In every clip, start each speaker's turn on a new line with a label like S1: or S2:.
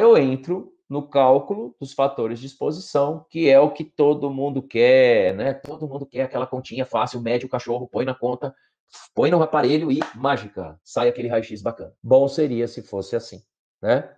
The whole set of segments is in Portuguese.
S1: eu entro no cálculo dos fatores de exposição, que é o que todo mundo quer, né? Todo mundo quer aquela continha fácil, médio cachorro, põe na conta, põe no aparelho e mágica, sai aquele raio-x bacana. Bom seria se fosse assim, né?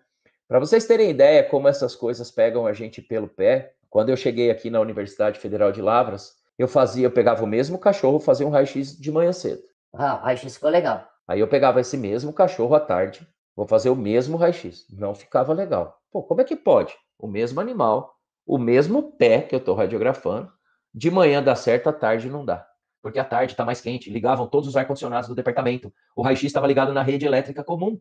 S1: Para vocês terem ideia como essas coisas pegam a gente pelo pé, quando eu cheguei aqui na Universidade Federal de Lavras, eu fazia, eu pegava o mesmo cachorro, fazia um raio-x de manhã cedo. Ah, raio-x ficou legal. Aí eu pegava esse mesmo cachorro à tarde, Vou fazer o mesmo raio-x. Não ficava legal. Pô, como é que pode? O mesmo animal, o mesmo pé que eu estou radiografando, de manhã dá certo, à tarde não dá. Porque à tarde está mais quente, ligavam todos os ar-condicionados do departamento. O raio-x estava ligado na rede elétrica comum.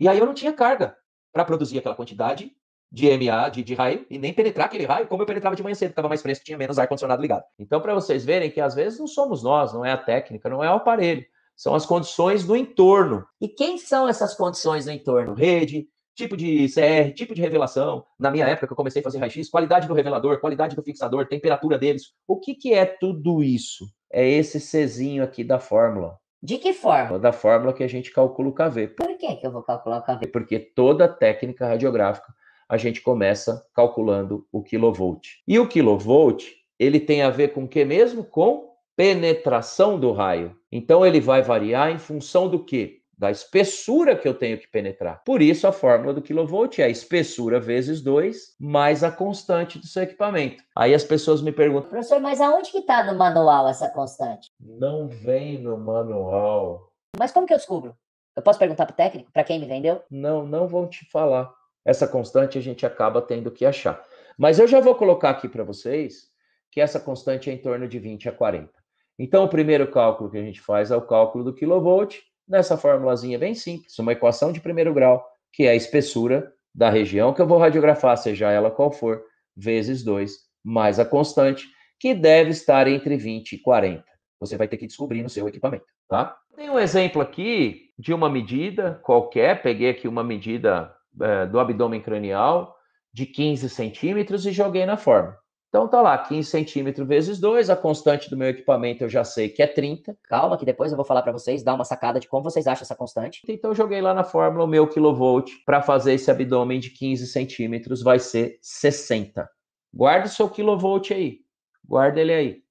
S1: E aí eu não tinha carga para produzir aquela quantidade de MA, de, de, raio, e nem penetrar aquele raio, como eu penetrava de manhã cedo, estava mais fresco, tinha menos ar-condicionado ligado. Então, para vocês verem que às vezes não somos nós, não é a técnica, não é o aparelho. São as condições do entorno. E quem são essas condições do entorno? Rede, tipo de CR, tipo de revelação. Na minha época que eu comecei a fazer raio-x, qualidade do revelador, qualidade do fixador, temperatura deles. O que, que é tudo isso? É esse Czinho aqui da fórmula. De que forma? Da fórmula que a gente calcula o KV. Por que, que eu vou calcular o KV? Porque toda técnica radiográfica a gente começa calculando o kilovolt E o kilovolt ele tem a ver com o que mesmo? Com penetração do raio. Então ele vai variar em função do quê? Da espessura que eu tenho que penetrar. Por isso a fórmula do quilovolt é a espessura vezes 2 mais a constante do seu equipamento. Aí as pessoas me perguntam: "Professor, mas aonde que está no manual essa constante?" Não vem no manual. Mas como que eu descubro? Eu posso perguntar para o técnico, para quem me vendeu? Não, não vão te falar. Essa constante a gente acaba tendo que achar. Mas eu já vou colocar aqui para vocês que essa constante é em torno de 20 a 40. Então, o primeiro cálculo que a gente faz é o cálculo do kilovolt, nessa formulazinha bem simples, uma equação de primeiro grau, que é a espessura da região que eu vou radiografar, seja ela qual for, vezes 2, mais a constante, que deve estar entre 20 e 40. Você vai ter que descobrir no seu equipamento, tá? Tem um exemplo aqui de uma medida qualquer, peguei aqui uma medida é, do abdômen cranial de 15 centímetros e joguei na forma. Então tá lá, 15 centímetros vezes 2, a constante do meu equipamento eu já sei que é 30. Calma, que depois eu vou falar para vocês, dar uma sacada de como vocês acham essa constante. Então joguei lá na fórmula o meu quilovolt para fazer esse abdômen de 15 centímetros vai ser 60. Guarda o seu quilovolt aí, guarda ele aí.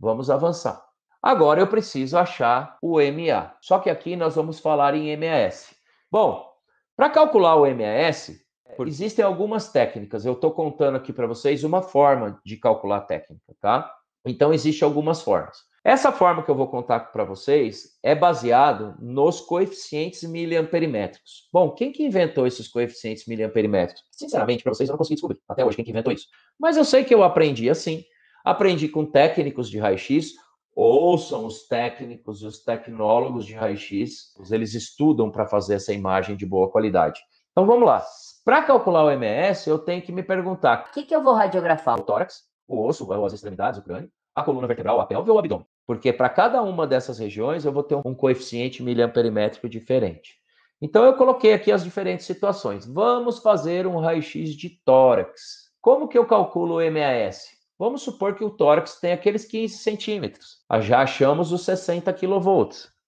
S1: Vamos avançar. Agora eu preciso achar o MA. Só que aqui nós vamos falar em MAS. Bom, para calcular o MAS, por... Existem algumas técnicas, eu estou contando aqui para vocês uma forma de calcular a técnica, tá? Então, existem algumas formas. Essa forma que eu vou contar para vocês é baseado nos coeficientes miliamperimétricos. Bom, quem que inventou esses coeficientes miliamperimétricos? Sinceramente, para vocês, eu não consegui descobrir até hoje quem que inventou isso. Mas eu sei que eu aprendi assim. Aprendi com técnicos de raio-x, ouçam os técnicos e os tecnólogos de raio-x, eles estudam para fazer essa imagem de boa qualidade. Então vamos lá. Para calcular o MS, eu tenho que me perguntar: o que, que eu vou radiografar? O tórax, o osso, ou as extremidades, o crânio, a coluna vertebral, a pélvica ou o abdômen. Porque para cada uma dessas regiões eu vou ter um coeficiente miliamperimétrico diferente. Então eu coloquei aqui as diferentes situações. Vamos fazer um raio-x de tórax. Como que eu calculo o MAS? Vamos supor que o tórax tem aqueles 15 centímetros. Ah, já achamos os 60 kV.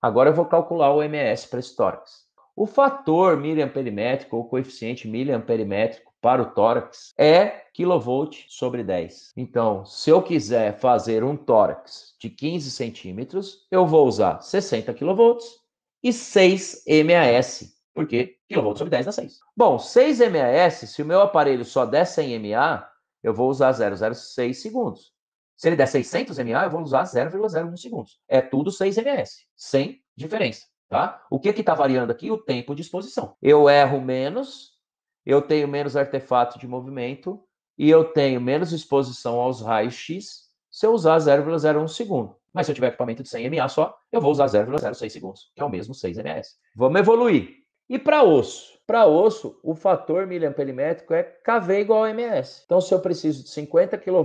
S1: Agora eu vou calcular o MS para esse tórax. O fator miliamperimétrico, ou coeficiente miliamperimétrico para o tórax é kV sobre 10. Então, se eu quiser fazer um tórax de 15 centímetros, eu vou usar 60 kV e 6 MAS, porque kV sobre 10 dá 6. Bom, 6 MAS, se o meu aparelho só der 100 MA, eu vou usar 0,06 segundos. Se ele der 600 MA, eu vou usar 0,01 segundos. É tudo 6 MS, sem diferença. Tá? O que está variando aqui? O tempo de exposição. Eu erro menos, eu tenho menos artefato de movimento e eu tenho menos exposição aos raios X se eu usar 0,01 segundo. Mas se eu tiver equipamento de 100 mA só, eu vou usar 0,06 segundos, que é o mesmo 6 ms. Vamos evoluir. E para osso? Para osso, o fator miliamperimétrico é KV igual a ms. Então, se eu preciso de 50 kV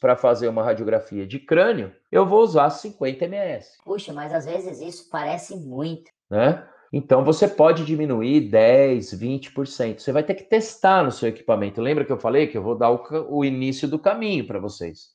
S1: para fazer uma radiografia de crânio, eu vou usar 50 ms. Puxa, mas às vezes isso parece muito né? Então você pode diminuir 10, 20%. Você vai ter que testar no seu equipamento. Lembra que eu falei que eu vou dar o, o início do caminho para vocês.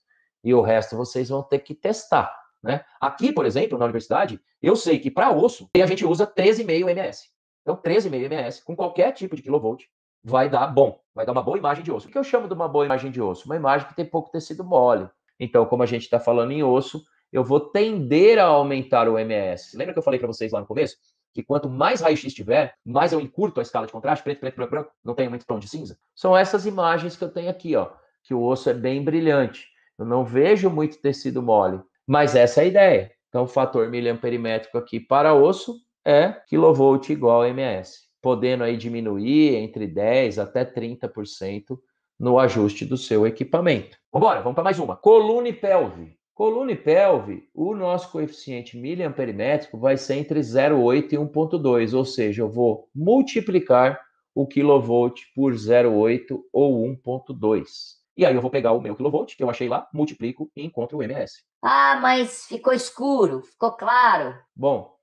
S1: E o resto vocês vão ter que testar, né? Aqui, por exemplo, na universidade, eu sei que para osso, a gente usa 13,5 ms. Então 13,5 ms com qualquer tipo de quilovolt vai dar bom, vai dar uma boa imagem de osso. O que eu chamo de uma boa imagem de osso? Uma imagem que tem pouco tecido mole. Então, como a gente está falando em osso, eu vou tender a aumentar o MS. Lembra que eu falei para vocês lá no começo? Que quanto mais raio-x tiver, mais eu encurto a escala de contraste, preto, preto, branco, branco, não tem muito tom de cinza. São essas imagens que eu tenho aqui, ó, que o osso é bem brilhante. Eu não vejo muito tecido mole, mas essa é a ideia. Então, o fator miliamperimétrico aqui para osso é kV igual a MS, podendo aí diminuir entre 10% até 30% no ajuste do seu equipamento. embora, vamos para mais uma. Coluna e pelve. Coluna e pelve, o nosso coeficiente miliamperimétrico vai ser entre 0,8 e 1,2, ou seja, eu vou multiplicar o quilovolt por 0,8 ou 1,2. E aí eu vou pegar o meu quilovolt que eu achei lá, multiplico e encontro o MS. Ah, mas ficou escuro, ficou claro. Bom,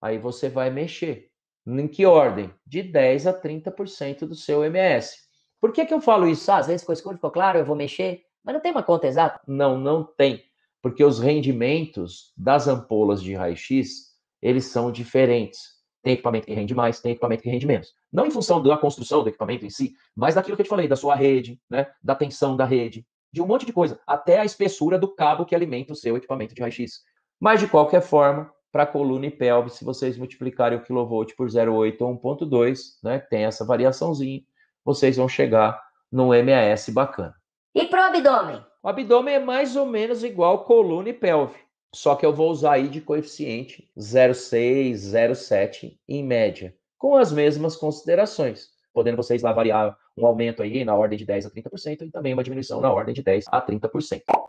S1: aí você vai mexer. Em que ordem? De 10 a 30% do seu MS. Por que, que eu falo isso? Ah, às vezes ficou escuro, ficou claro, eu vou mexer. Mas não tem uma conta exata? Não, não tem porque os rendimentos das ampolas de raio-x, eles são diferentes. Tem equipamento que rende mais, tem equipamento que rende menos. Não em função da construção do equipamento em si, mas daquilo que eu te falei, da sua rede, né, da tensão da rede, de um monte de coisa, até a espessura do cabo que alimenta o seu equipamento de raio-x. Mas, de qualquer forma, para coluna e pelve, se vocês multiplicarem o quilovolt por 0,8 ou 1,2, né, tem essa variaçãozinha, vocês vão chegar num MAS bacana. E para o abdômen? O abdômen é mais ou menos igual coluna e pelve. Só que eu vou usar aí de coeficiente 0,6, 0,7 em média, com as mesmas considerações, podendo vocês lá variar um aumento aí na ordem de 10 a 30% e também uma diminuição na ordem de 10 a 30%.